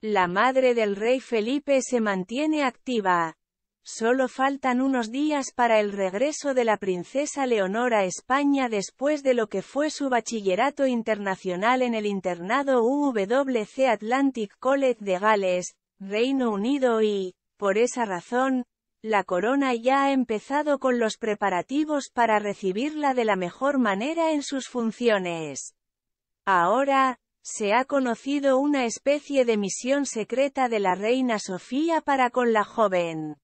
La madre del rey Felipe se mantiene activa. Solo faltan unos días para el regreso de la princesa Leonora a España después de lo que fue su bachillerato internacional en el internado UWC Atlantic College de Gales, Reino Unido y, por esa razón, la corona ya ha empezado con los preparativos para recibirla de la mejor manera en sus funciones. Ahora, se ha conocido una especie de misión secreta de la reina Sofía para con la joven.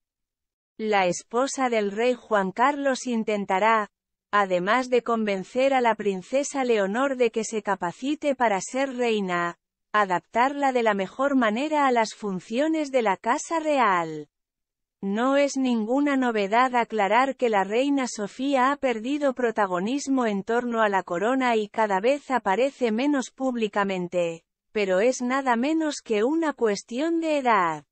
La esposa del rey Juan Carlos intentará, además de convencer a la princesa Leonor de que se capacite para ser reina, adaptarla de la mejor manera a las funciones de la Casa Real. No es ninguna novedad aclarar que la reina Sofía ha perdido protagonismo en torno a la corona y cada vez aparece menos públicamente, pero es nada menos que una cuestión de edad.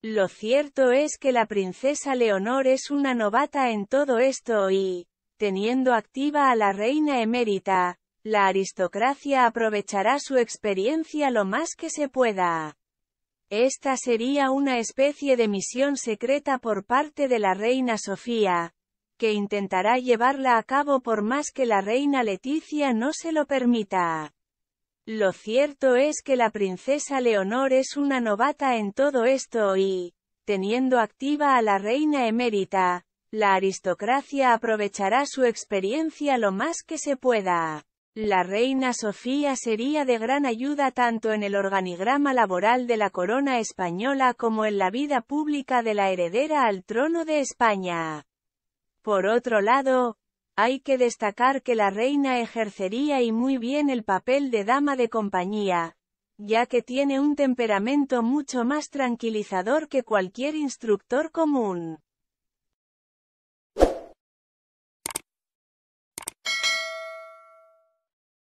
Lo cierto es que la princesa Leonor es una novata en todo esto y, teniendo activa a la reina emérita, la aristocracia aprovechará su experiencia lo más que se pueda. Esta sería una especie de misión secreta por parte de la reina Sofía, que intentará llevarla a cabo por más que la reina Leticia no se lo permita. Lo cierto es que la princesa Leonor es una novata en todo esto y, teniendo activa a la reina emérita, la aristocracia aprovechará su experiencia lo más que se pueda. La reina Sofía sería de gran ayuda tanto en el organigrama laboral de la corona española como en la vida pública de la heredera al trono de España. Por otro lado, hay que destacar que la reina ejercería y muy bien el papel de dama de compañía, ya que tiene un temperamento mucho más tranquilizador que cualquier instructor común.